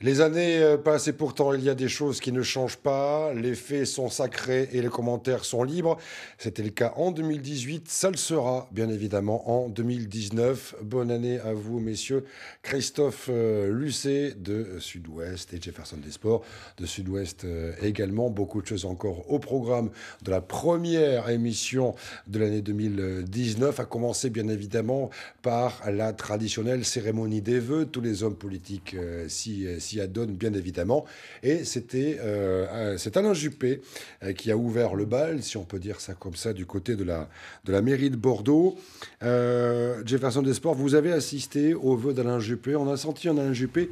Les années euh, passent et pourtant il y a des choses qui ne changent pas. Les faits sont sacrés et les commentaires sont libres. C'était le cas en 2018, ça le sera bien évidemment en 2019. Bonne année à vous messieurs. Christophe euh, Lucet de Sud-Ouest et Jefferson Desports de Sud-Ouest euh, également. Beaucoup de choses encore au programme de la première émission de l'année 2019, à commencer bien évidemment par la traditionnelle cérémonie des vœux. Tous les hommes politiques si, s'y adonne bien évidemment. Et c'était euh, c'est Alain Juppé euh, qui a ouvert le bal, si on peut dire ça comme ça, du côté de la, de la mairie de Bordeaux. Euh, Jefferson Desports, vous avez assisté au vœu d'Alain Juppé. On a senti un Alain Juppé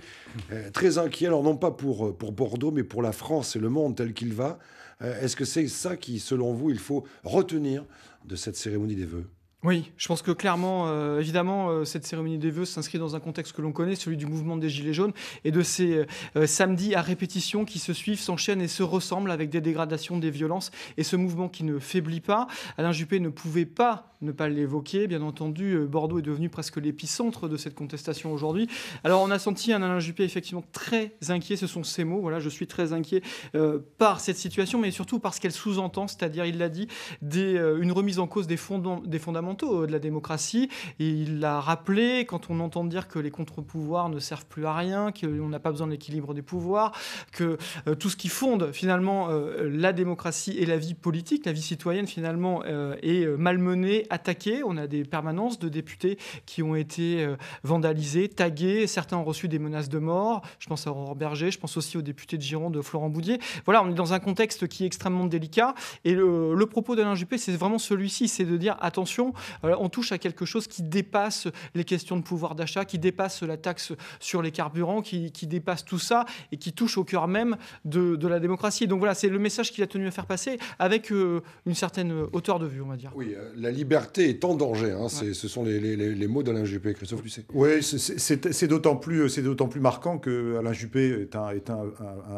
très inquiet, alors non pas pour, pour Bordeaux, mais pour la France et le monde tel qu'il va. Est-ce que c'est ça qui, selon vous, il faut retenir de cette cérémonie des vœux oui, je pense que clairement, euh, évidemment, euh, cette cérémonie des vœux s'inscrit dans un contexte que l'on connaît, celui du mouvement des Gilets jaunes et de ces euh, samedis à répétition qui se suivent, s'enchaînent et se ressemblent avec des dégradations, des violences et ce mouvement qui ne faiblit pas. Alain Juppé ne pouvait pas ne pas l'évoquer. Bien entendu, Bordeaux est devenu presque l'épicentre de cette contestation aujourd'hui. Alors, on a senti un Alain Juppé effectivement très inquiet, ce sont ses mots. Voilà, je suis très inquiet par cette situation, mais surtout parce qu'elle sous-entend, c'est-à-dire, il l'a dit, une remise en cause des, fondements, des fondements euh, de la démocratie. Et il l'a rappelé, quand on entend dire que les contre-pouvoirs ne servent plus à rien, qu'on n'a pas besoin de l'équilibre des pouvoirs, que euh, tout ce qui fonde finalement euh, la démocratie et la vie politique, la vie citoyenne finalement, est malmenée, attaquée. On a des permanences de députés qui ont été vandalisés, tagués. Certains ont reçu des menaces de mort. Je pense à Aurore Berger, je pense aussi aux députés de Gironde, Florent Boudier. Voilà, on est dans un contexte qui est extrêmement délicat. Et le, propos d'Alain Juppé, c'est vraiment celui-ci, c'est de dire attention, euh, on touche à quelque chose qui dépasse les questions de pouvoir d'achat, qui dépasse la taxe sur les carburants, qui, dépasse tout ça et qui touche au cœur même de, la démocratie. Donc voilà, c'est le message qu'il a tenu à faire passer avec euh, une certaine hauteur de vue, on va dire. Oui, euh, la liberté est en danger. Hein. ce sont les, mots d'Alain Juppé, Christophe Lucet. Oui, c'est d'autant plus, plus marquant que Alain Juppé est un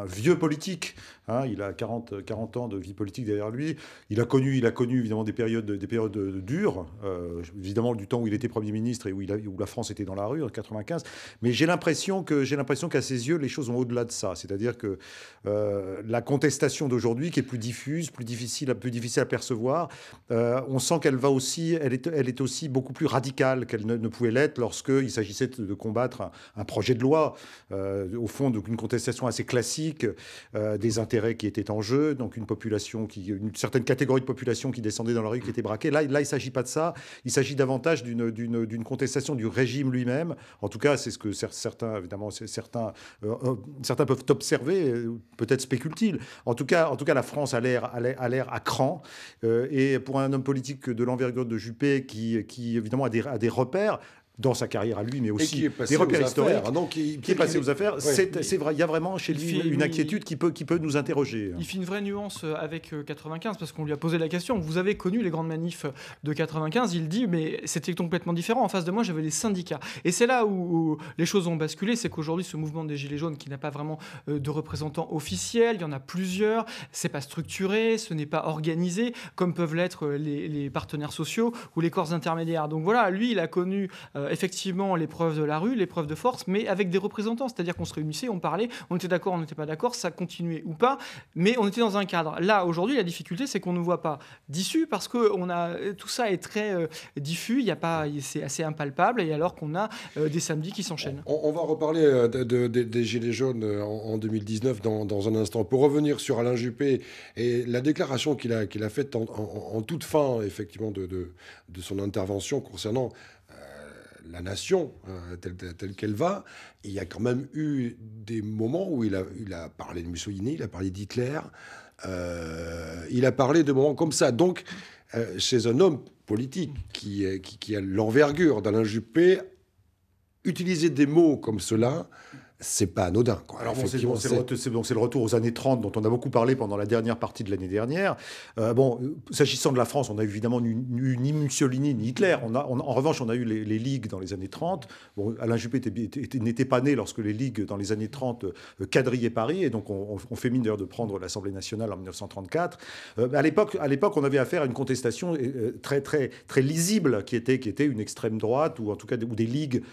vieux politique. Hein, il a 40, 40 ans de vie politique derrière lui. Il a connu, il a connu évidemment des périodes, des périodes dures, euh, évidemment du temps où il était Premier ministre et où, où la France était dans la rue en 95. Mais j'ai l'impression que j'ai l'impression qu'à ses yeux, les choses vont au-delà de ça. C'est-à-dire que euh, la contestation d'aujourd'hui, qui est plus diffuse, plus difficile, plus difficile à percevoir, euh, on sent qu'elle va aussi, elle est, elle est aussi beaucoup plus radicale qu'elle ne, pouvait l'être lorsqu'il s'agissait de, combattre un, projet de loi, au fond une contestation assez classique des intérêts qui était en jeu, donc une population qui, une certaine catégorie de population qui descendait dans la rue, qui était braquée. Là, là il ne s'agit pas de ça. Il s'agit davantage d'une contestation du régime lui-même. En tout cas, c'est ce que certains, évidemment, certains, euh, euh, certains peuvent observer, euh, peut-être spéculent-ils. En tout cas, en tout cas, la France a l'air, à l'air à cran. et pour un homme politique de l'envergure de Juppé, qui, évidemment a des, a des repères, dans sa carrière à lui, mais aussi des repères historiques, donc qui est passé aux affaires. c'est il y a vraiment chez lui une inquiétude qui peut, qui peut nous interroger. Il fait une vraie nuance euh, avec 95 euh, parce qu'on lui a posé la question. Vous avez connu les grandes manifs de 95 Il dit mais c'était complètement différent. En face de moi, j'avais les syndicats. Et c'est là où, les choses ont basculé, c'est qu'aujourd'hui, ce mouvement des gilets jaunes qui n'a pas vraiment euh, de représentants officiels, il y en a plusieurs. C'est pas structuré, ce n'est pas organisé comme peuvent l'être les, partenaires sociaux ou les corps intermédiaires. Donc voilà, lui, il a connu euh, effectivement l'épreuve de la rue, l'épreuve de force, mais avec des représentants. C'est-à-dire qu'on se réunissait, on parlait, on était d'accord, on n'était pas d'accord, ça continuait ou pas, mais on était dans un cadre. Là, aujourd'hui, la difficulté, c'est qu'on ne voit pas d'issue parce que on a, euh, tout ça est très euh, diffus, diffus, y a pas, c'est assez impalpable, et alors qu'on a des samedis qui s'enchaînent. On, va reparler des Gilets jaunes en, 2019 dans, un instant. Pour revenir sur Alain Juppé et la déclaration qu'il a, faite en, toute fin, effectivement, de son intervention concernant la nation hein, telle, telle qu'elle va, il y a quand même eu des moments où il a, parlé de Mussolini, il a parlé d'Hitler, euh, il a parlé de moments comme ça. Donc, euh, chez un homme politique qui, qui, qui a l'envergure d'Alain Juppé, utiliser des mots comme cela, c'est pas anodin. Quoi. Alors c'est le, le, retour aux années 30 dont on a beaucoup parlé pendant la dernière partie de l'année dernière. Euh, bon, s'agissant de la France, on a évidemment eu ni Mussolini ni Hitler. On a, en revanche, on a eu les, ligues dans les années 30. Alain Juppé n'était pas né lorsque les ligues dans les années 30 euh, quadrillaient Paris, et donc on, fait mine d'ailleurs de prendre l'Assemblée nationale en 1934. Euh, à l'époque, à l'époque, on avait affaire à une contestation très très très lisible qui était qui était une extrême droite ou en tout cas ou des ligues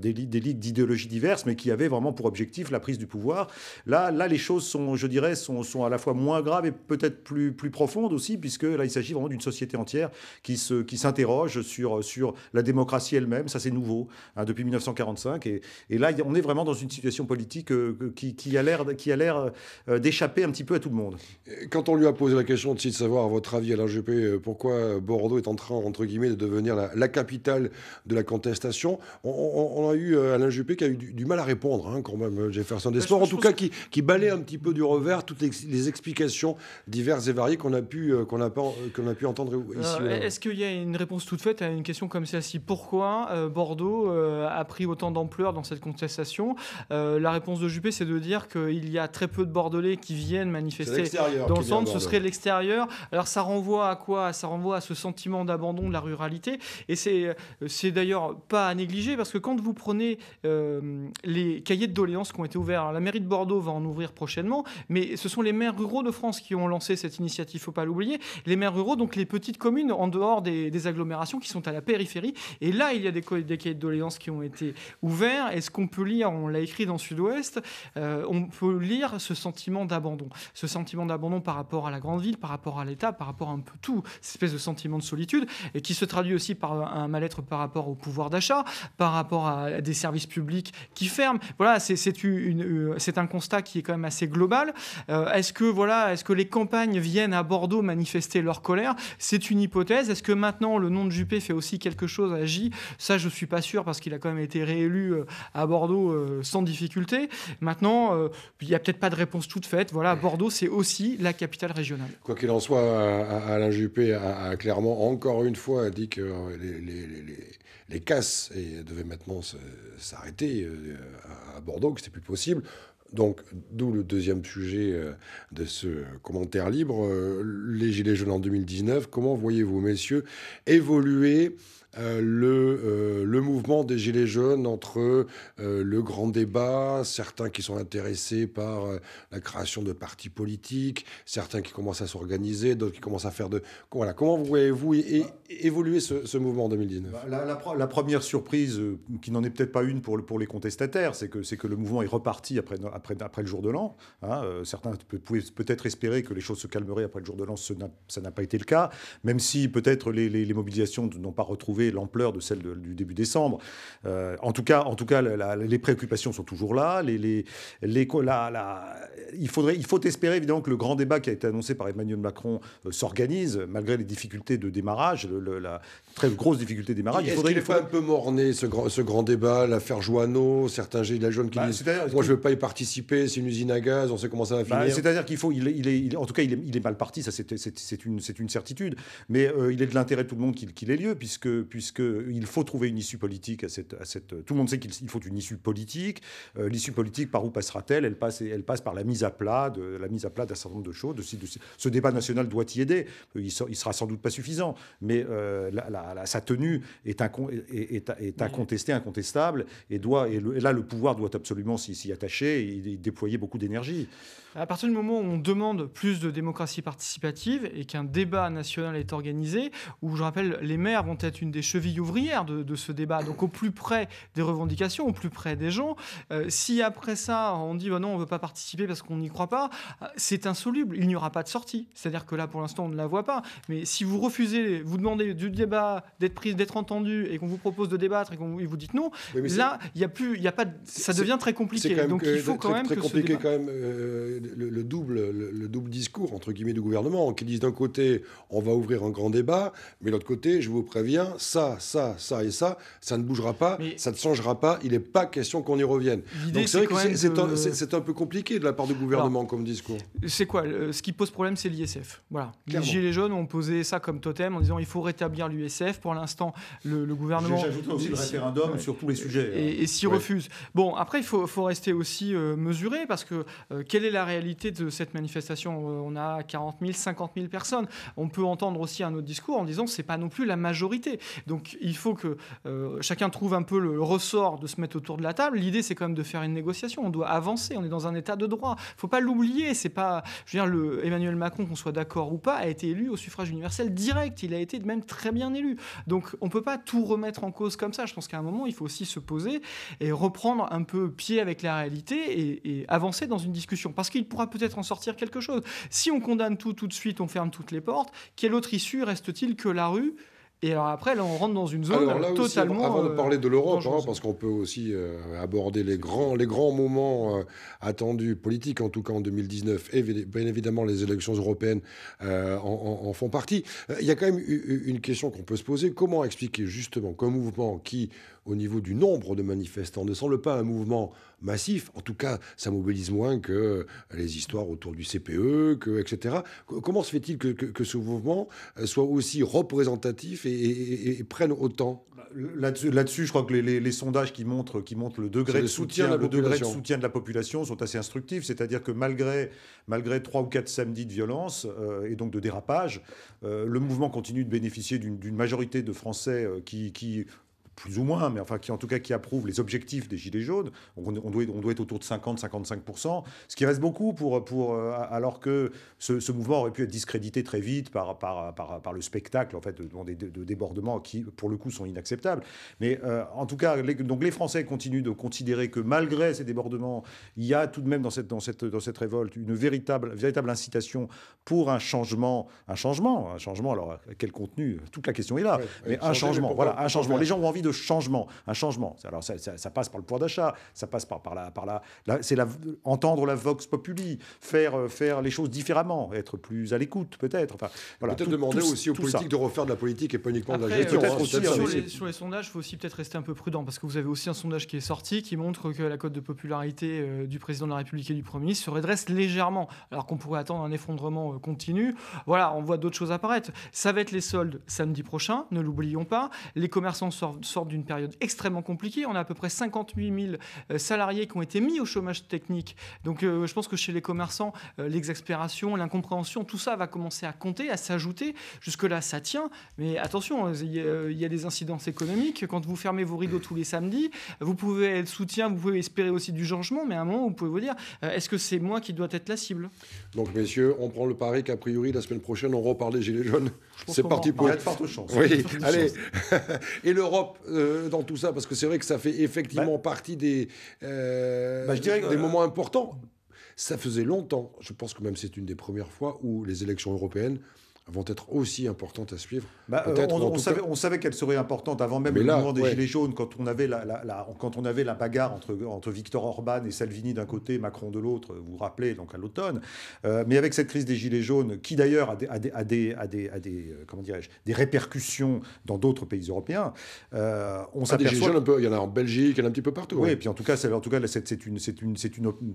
des, des ligues d'idéologies diverses, mais qui avait vraiment pour objectif la prise du pouvoir. Là, là les choses sont, je dirais, sont, à la fois moins graves et peut-être plus, plus profondes aussi, puisque là, il s'agit vraiment d'une société entière qui, se, qui s'interroge sur, sur la démocratie elle-même. Ça, c'est nouveau hein, depuis 1945. Et, et, là, on est vraiment dans une situation politique euh, qui, qui, a l'air, qui a l'air euh, d'échapper un petit peu à tout le monde. Quand on lui a posé la question de savoir, à votre avis, Alain Juppé, euh, pourquoi Bordeaux est en train, entre guillemets, de devenir la, capitale de la contestation, on, a eu Alain Juppé qui a eu du, mal à répondre. Hein. Hein, quand même, euh, Jefferson Desport, en tout cas, qui, qui balaye un petit peu du revers toutes les, explications diverses et variées qu'on a, pu, euh, qu'on a, euh, qu'on a pu entendre ici. Est-ce qu'il y a une réponse toute faite à une question comme celle-ci Pourquoi Bordeaux a pris autant d'ampleur dans cette contestation La réponse de Juppé, c'est de dire qu'il y a très peu de Bordelais qui viennent manifester dans le centre, ce serait l'extérieur. Alors ça renvoie à quoi Ça renvoie à ce sentiment d'abandon de la ruralité. Et c'est d'ailleurs pas à négliger parce que quand vous prenez les cahiers de doléances qui ont été ouvertes. la mairie de Bordeaux va en ouvrir prochainement, mais ce sont les maires ruraux de France qui ont lancé cette initiative, faut pas l'oublier. Les maires ruraux, donc les petites communes en dehors des, agglomérations qui sont à la périphérie. Et là, il y a des, des cahiers de doléances qui ont été ouverts. Et ce qu'on peut lire, on l'a écrit dans Sud-Ouest, euh, on peut lire ce sentiment d'abandon. Ce sentiment d'abandon par rapport à la grande ville, par rapport à l'État, par rapport à un peu tout, cette espèce de sentiment de solitude, et qui se traduit aussi par un mal-être par rapport au pouvoir d'achat, par rapport à des services publics qui ferment. Voilà, euh, c'est un constat qui est quand même assez global. Euh, est-ce que voilà, est-ce que les campagnes viennent à Bordeaux manifester leur colère C'est une hypothèse. Est-ce que maintenant le nom de Juppé fait aussi quelque chose à J Ça, je suis pas sûr parce qu'il a quand même été réélu euh, à Bordeaux sans difficulté. Maintenant, il n'y a peut-être pas de réponse toute faite. Voilà, Bordeaux, c'est aussi la capitale régionale. Quoi qu'il en soit, Alain Juppé a, clairement encore une fois dit que les, casses devaient maintenant s'arrêter à Bordeaux, que c'était plus possible. Donc, d'où le deuxième sujet euh, de ce commentaire libre, euh, les Gilets jaunes en 2019. Comment voyez-vous, messieurs, évoluer euh, le, euh, le, mouvement des Gilets jaunes entre euh, le grand débat, certains qui sont intéressés par la création de partis politiques, certains qui commencent à s'organiser, d'autres qui commencent à faire de... Voilà, comment voyez-vous évoluer ce, mouvement en 2019 bah, la, première surprise, qui n'en est peut-être pas une pour, pour les contestataires, c'est que, c'est que le mouvement est reparti après, après, après le jour de l'an. Hein. certains pouvaient peut-être espérer que les choses se calmeraient après le jour de l'an, ça n'a pas été le cas, même si peut-être les mobilisations n'ont pas retrouvé l'ampleur de celle du début décembre. Euh, en tout cas, en tout cas les préoccupations sont toujours là. Les, il, faudrait, il faut espérer évidemment que le grand débat qui a été annoncé par Emmanuel Macron euh, s'organise, malgré les difficultés de démarrage, la très grosse difficulté de démarrage. Est-ce qu'il n'est faudrait... un peu morné, ce grand, ce grand débat, l'affaire Joanneau, certains gilets jaunes qui bah, disent « moi je ne veux pas y participer, c'est une usine à gaz, on sait comment ça va bah, finir C'est-à-dire qu'il faut, il, est, en tout cas il est, mal parti, ça c'est une, une certitude, mais euh, il est de l'intérêt de tout le monde qu'il ait lieu, puisque puisqu'il faut trouver une issue politique à cette, à cette... Tout le monde sait qu'il faut une issue politique. Euh, l'issue politique, par où passera-t-elle elle passe, elle passe par la mise à plat de la mise à plat d'un certain nombre de choses. De, ce débat national doit y aider. Il, ne sera sans doute pas suffisant, mais euh, sa tenue est, incontestée, incontestable, et, doit, là, le pouvoir doit absolument s'y attacher et, et déployer beaucoup d'énergie. À partir du moment où on demande plus de démocratie participative et qu'un débat national est organisé, où je rappelle, les maires vont être une des chevilles ouvrières de, ce débat, donc au plus près des revendications, au plus près des gens. Euh, si après ça, on dit bah non, on ne veut pas participer parce qu'on n'y croit pas, euh, c'est insoluble. Il n'y aura pas de sortie. C'est-à-dire que là, pour l'instant, on ne la voit pas. Mais si vous refusez, vous demandez du débat, d'être pris, d'être entendu, et qu'on vous propose de débattre et qu'on vous dit non, là, il n'y a plus, il n'y a pas, ça devient très compliqué. Donc il faut quand même très compliqué quand même euh, le, double, le, double discours entre guillemets du gouvernement qui disent d'un côté, on va ouvrir un grand débat, mais de l'autre côté, je vous préviens, ça, ça, ça et ça, ça ne bougera pas, ça ne changera pas, il n'est pas question qu'on y revienne. Donc c'est vrai que c'est un, peu compliqué de la part du gouvernement comme discours. C'est quoi euh, Ce qui pose problème, c'est l'ISF. Voilà. Les Gilets jaunes ont posé ça comme totem en disant il faut rétablir l'USF. Pour l'instant, le, gouvernement. J'ajoute aussi le référendum sur tous les sujets. Hein. Et, s'y refuse. Bon, après, il faut, rester aussi euh, mesuré parce que euh, quelle est la réalité de cette manifestation On a 40 000, 50 000 personnes. On peut entendre aussi un autre discours en disant c'est pas non plus la majorité. Donc il faut que euh, chacun trouve un peu le, ressort de se mettre autour de la table. L'idée, c'est quand même de faire une négociation. On doit avancer. On est dans un état de droit. Il ne faut pas l'oublier. C'est pas, je veux le Emmanuel Macron, qu'on soit d'accord ou pas, a été élu au suffrage universel direct. Il a été de même très bien élu. Donc on ne peut pas tout remettre en cause comme ça. Je pense qu'à un moment, il faut aussi se poser et reprendre un peu pied avec la réalité et, et avancer dans une discussion. Parce qu'il pourra peut-être en sortir quelque chose. Si on condamne tout tout de suite, on ferme toutes les portes, quelle autre issue reste-t-il que la rue et alors après, là, on rentre dans une zone totalement. avant de euh, parler de l'Europe, hein, parce qu'on peut aussi euh, aborder les grands, les grands moments euh, attendus politiques, en tout cas en 2019, et bien évidemment les élections européennes en, font partie. Il y a quand même une question qu'on peut se poser comment expliquer justement qu'un mouvement qui, au niveau du nombre de manifestants, ne semble pas un mouvement massif, en tout cas, ça mobilise moins que les histoires autour du CPE, que, etc. Comment se fait-il que, que ce mouvement soit aussi représentatif et et, prennent autant bah, Là-dessus, je crois que les, sondages qui montrent, le degré de soutien, de la population sont assez instructifs. C'est-à-dire que malgré malgré trois ou quatre samedis de violence euh, et donc de dérapage, euh, le mouvement continue de bénéficier d'une majorité de Français euh, qui plus ou moins, mais enfin qui en tout cas qui approuve les objectifs des Gilets jaunes. On, on, doit, être autour de 50-55%, ce qui reste beaucoup pour, pour, euh, alors que ce, mouvement aurait pu être discrédité très vite par, par, par, par le spectacle en fait, de, débordements qui, pour le coup, sont inacceptables. Mais euh, en tout cas, les, donc les Français continuent de considérer que malgré ces débordements, il y a tout de même dans cette, dans cette, dans cette révolte une véritable, véritable incitation pour un changement, un changement, un changement. Alors quel contenu Toute la question est là. mais un changement, voilà, un changement. Les gens ont envie de changement. Un changement, alors ça, passe par le pouvoir d'achat, ça passe par, par la... Par la, c'est la, entendre la vox populi, faire, euh, faire les choses différemment, être plus à l'écoute peut-être. Enfin, voilà, peut-être demander aussi aux politiques de refaire de la politique et pas uniquement de la gestion. Euh, hein, sur, les, sondages, il faut aussi peut-être rester un peu prudent parce que vous avez aussi un sondage qui est sorti qui montre que la cote de popularité euh, du président de la République et du Premier ministre se redresse légèrement, alors qu'on pourrait attendre un effondrement continu. Voilà, on voit d'autres choses apparaître. Ça va être les soldes samedi prochain, ne l'oublions pas. Les commerçants sortent, sort d'une période extrêmement compliquée. On a à peu près 58 000 euh, salariés qui ont été mis au chômage technique. Donc euh, je pense que chez les commerçants, euh, l'exaspération, l'incompréhension, tout ça va commencer à compter, à s'ajouter. Jusque-là, ça tient. Mais attention, il y, a des incidences économiques. Quand vous fermez vos rideaux tous les samedis, vous pouvez être soutien, vous pouvez espérer aussi du changement. Mais à un moment, vous pouvez vous dire, est-ce que c'est moi qui dois être la cible Donc messieurs, on prend le pari qu'a priori, la semaine prochaine, on reparle des Gilets jaunes. C'est parti pour... être y a de Oui, allez. Et l'Europe euh, dans tout ça Parce que c'est vrai que ça fait effectivement bah, partie des, euh, bah, des euh, moments importants. Ça faisait longtemps, je pense que même c'est une des premières fois où les élections européennes vont être aussi importantes à suivre. Bah, euh, on, savait, qu'elles seraient importantes avant même le mouvement des Gilets jaunes, quand on avait la, quand on avait la bagarre entre, entre Victor Orban et Salvini d'un côté, Macron de l'autre, vous vous rappelez, donc à l'automne. Euh, mais avec cette crise des Gilets jaunes, qui d'ailleurs a des, a des, a des, a des, euh, comment dirais-je, des répercussions dans d'autres pays européens, euh, on ah, s'aperçoit... Il y en a en Belgique, il y en a un petit peu partout. Oui, et puis en tout cas, c'est, en tout cas une, c'est une, c'est une,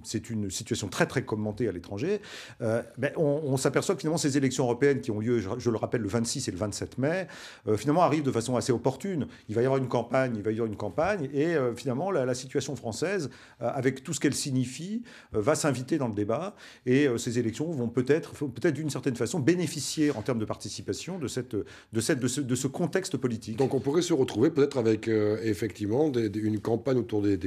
c'est une situation très très commentée à l'étranger. Ben, on, on s'aperçoit que finalement ces élections européennes qui ont lieu, je, le rappelle, le 26 et le 27 mai, euh, finalement arrive de façon assez opportune. Il va y avoir une campagne, il va y avoir une campagne, et euh, finalement la, situation française, euh, avec tout ce qu'elle signifie, va s'inviter dans le débat, et ces élections vont peut-être, peut-être d'une certaine façon, bénéficier en termes de participation de, cette, de, de, ce, contexte politique. Donc on pourrait se retrouver peut-être avec effectivement une campagne autour de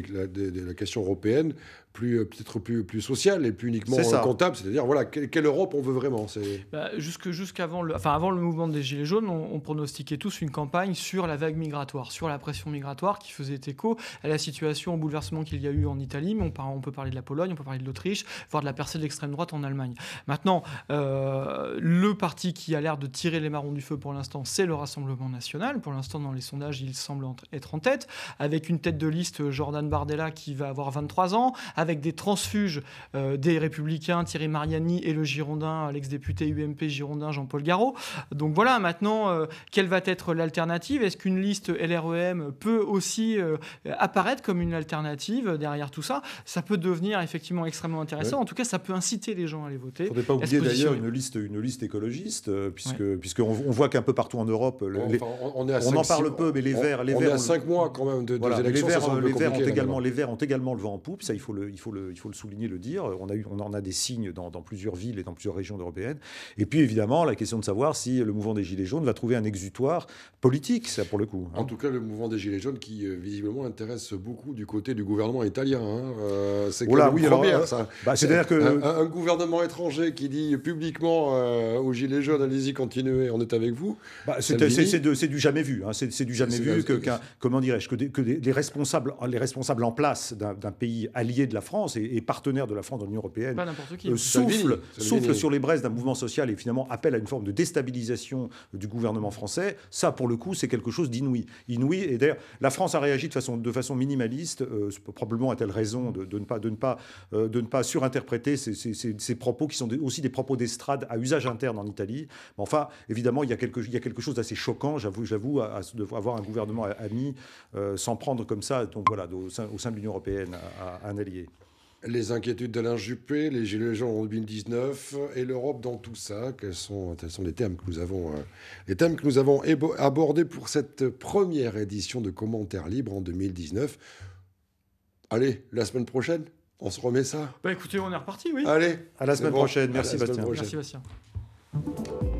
la question européenne plus euh, peut-être plus, plus sociale et plus uniquement euh, comptable, c'est-à-dire voilà quelle, Europe on veut vraiment. Bah, jusque jusqu'avant le, enfin avant le mouvement des gilets jaunes, on, pronostiquait tous une campagne sur la vague migratoire, sur la pression migratoire qui faisait écho à la situation, au bouleversement qu'il y a eu en Italie, mais on, on, peut parler de la Pologne, on peut parler de l'Autriche, voire de la percée de l'extrême droite en Allemagne. Maintenant, euh, le parti qui a l'air de tirer les marrons du feu pour l'instant, c'est le Rassemblement national. Pour l'instant, dans les sondages, il semble être en tête, avec une tête de liste Jordan Bardella qui va avoir 23 ans avec des transfuges euh, des Républicains, Thierry Mariani et le Girondin, l'ex-député UMP Girondin Jean-Paul Garot. Donc voilà, maintenant, euh, quelle va être l'alternative Est-ce qu'une liste LREM peut aussi euh, apparaître comme une alternative derrière tout ça Ça peut devenir effectivement extrêmement intéressant. En tout cas, ça peut inciter les gens à aller voter. Il ne faudrait pas oublier d'ailleurs une liste, une liste écologiste, puisque, voit qu'un peu partout en Europe, on, en parle peu, mais les Verts, les Verts, à mois quand même de, ont également, les Verts ont également le vent en poupe. Ça, il faut le, il faut, le, il faut le souligner, le dire. On, a eu, on en a des signes dans, plusieurs villes et dans plusieurs régions européennes. Et puis évidemment, la question de savoir si le mouvement des Gilets jaunes va trouver un exutoire politique, ça pour le coup. Hein. En tout cas, le mouvement des Gilets jaunes qui euh, visiblement intéresse beaucoup du côté du gouvernement italien. Hein. Euh, c'est que oui, première, ça. Oh. Bah, c'est-à-dire que un, gouvernement étranger qui dit publiquement euh, aux Gilets jaunes, allez-y, continuez, on est avec vous. Bah, c'est du jamais vu. C'est du jamais vu hein. que, comment dirais-je que, que les responsables, les responsables en place d'un pays allié de la France et, partenaire de la France dans l'Union européenne, euh, souffle, sur les braises d'un mouvement social et finalement appelle à une forme de déstabilisation du gouvernement français, ça, pour le coup, c'est quelque chose d'inouï. Inouï, et d'ailleurs, la France a réagi de façon, de façon minimaliste, euh, probablement a-t-elle raison de, de, ne pas, de, ne pas, euh, de ne pas surinterpréter ces, ces, ces, propos qui sont aussi des propos d'estrade à usage interne en Italie. Mais enfin, évidemment, il y a quelque, il y a quelque chose d'assez choquant, j'avoue, j'avoue, à, avoir un gouvernement ami s'en prendre comme ça, donc voilà, au sein, de l'Union européenne, à un allié. Les inquiétudes d'Alain Juppé, les Gilets jaunes en 2019 et l'Europe dans tout ça, quels sont, sont les thèmes que nous avons, euh, les thèmes que nous avons abordés pour cette première édition de Commentaires libres en 2019. Allez, la semaine prochaine, on se remet ça. Bah écoutez, on est reparti, oui. Allez, à la semaine prochaine. Merci, Bastien. Prochaine. Merci Bastien.